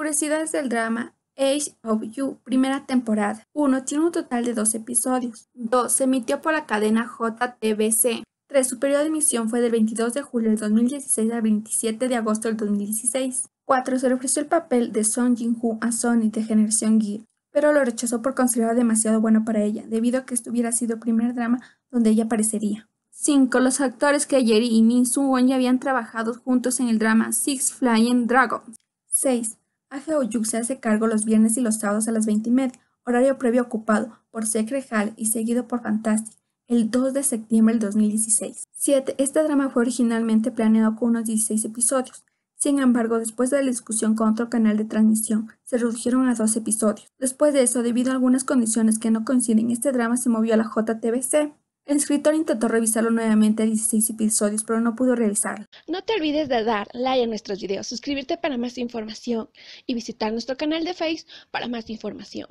Curiosidades del drama Age of You, primera temporada. 1. Tiene un total de dos episodios. 2. Se emitió por la cadena JTBC. 3. Su periodo de emisión fue del 22 de julio del 2016 al 27 de agosto del 2016. 4. Se le ofreció el papel de Son Jin-Hoo a Sony de Generación Gear, pero lo rechazó por considerarlo demasiado bueno para ella, debido a que este hubiera sido el primer drama donde ella aparecería. 5. Los actores que Jerry y Min Soo-won ya habían trabajado juntos en el drama Six Flying Dragons. 6. AGE Oyuk se hace cargo los viernes y los sábados a las 20 y media, horario previo ocupado por Secret Hall y seguido por Fantastic, el 2 de septiembre del 2016. 7. Este drama fue originalmente planeado con unos 16 episodios. Sin embargo, después de la discusión con otro canal de transmisión, se redujeron a dos episodios. Después de eso, debido a algunas condiciones que no coinciden, este drama se movió a la JTBC. El escritor intentó revisarlo nuevamente 16 episodios, pero no pudo revisarlo. No te olvides de dar like a nuestros videos, suscribirte para más información y visitar nuestro canal de Facebook para más información.